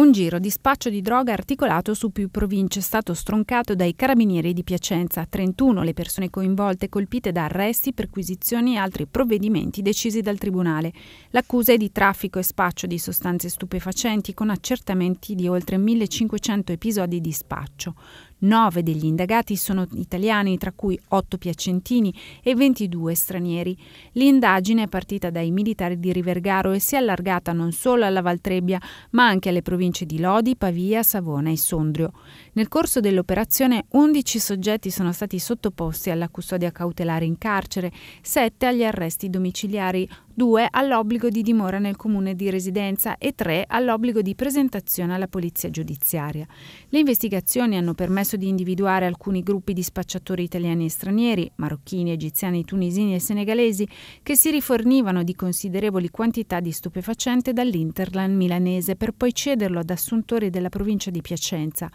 Un giro di spaccio di droga articolato su più province è stato stroncato dai carabinieri di Piacenza. 31 le persone coinvolte colpite da arresti, perquisizioni e altri provvedimenti decisi dal Tribunale. L'accusa è di traffico e spaccio di sostanze stupefacenti con accertamenti di oltre 1500 episodi di spaccio. Nove degli indagati sono italiani, tra cui 8 piacentini e 22 stranieri. L'indagine è partita dai militari di Rivergaro e si è allargata non solo alla Valtrebbia, ma anche alle province di Lodi, Pavia, Savona e Sondrio. Nel corso dell'operazione 11 soggetti sono stati sottoposti alla custodia cautelare in carcere, 7 agli arresti domiciliari, 2 all'obbligo di dimora nel comune di residenza e 3 all'obbligo di presentazione alla polizia giudiziaria. Le investigazioni hanno permesso permesso di individuare alcuni gruppi di spacciatori italiani e stranieri, marocchini, egiziani, tunisini e senegalesi, che si rifornivano di considerevoli quantità di stupefacente dall'Interland milanese per poi cederlo ad assuntori della provincia di Piacenza.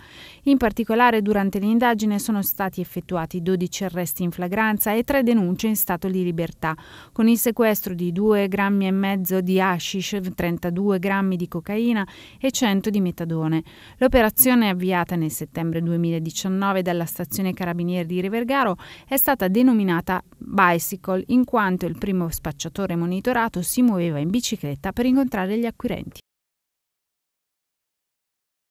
In particolare durante l'indagine sono stati effettuati 12 arresti in flagranza e 3 denunce in stato di libertà, con il sequestro di 2 grammi e mezzo di hashish, 32 grammi di cocaina e 100 di metadone. L'operazione avviata nel settembre 2019 19 della stazione Carabinieri di Rivergaro è stata denominata Bicycle in quanto il primo spacciatore monitorato si muoveva in bicicletta per incontrare gli acquirenti.